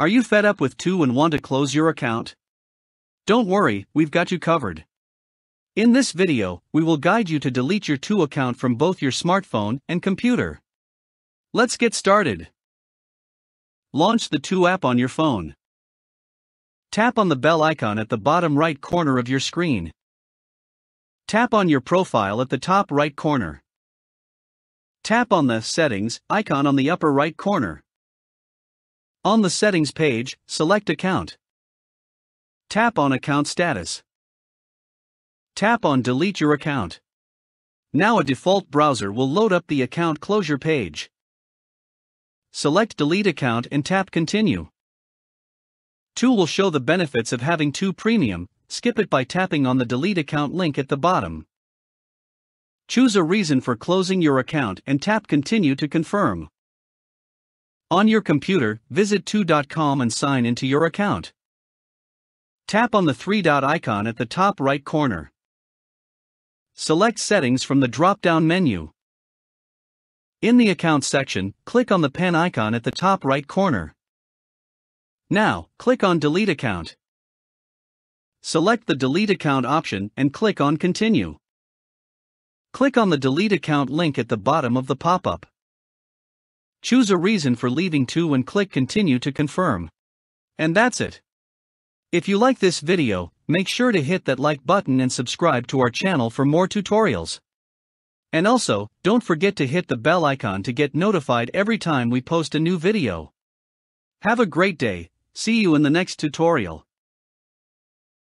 Are you fed up with 2 and want to close your account? Don't worry, we've got you covered. In this video, we will guide you to delete your 2 account from both your smartphone and computer. Let's get started. Launch the 2 app on your phone. Tap on the bell icon at the bottom right corner of your screen. Tap on your profile at the top right corner. Tap on the Settings icon on the upper right corner. On the Settings page, select Account. Tap on Account Status. Tap on Delete Your Account. Now a default browser will load up the account closure page. Select Delete Account and tap Continue. 2 will show the benefits of having 2 Premium, skip it by tapping on the Delete Account link at the bottom. Choose a reason for closing your account and tap Continue to confirm. On your computer, visit 2.com and sign into your account. Tap on the three dot icon at the top right corner. Select Settings from the drop down menu. In the Account section, click on the pen icon at the top right corner. Now, click on Delete Account. Select the Delete Account option and click on Continue. Click on the Delete Account link at the bottom of the pop up. Choose a reason for leaving too and click continue to confirm. And that's it. If you like this video, make sure to hit that like button and subscribe to our channel for more tutorials. And also, don't forget to hit the bell icon to get notified every time we post a new video. Have a great day, see you in the next tutorial.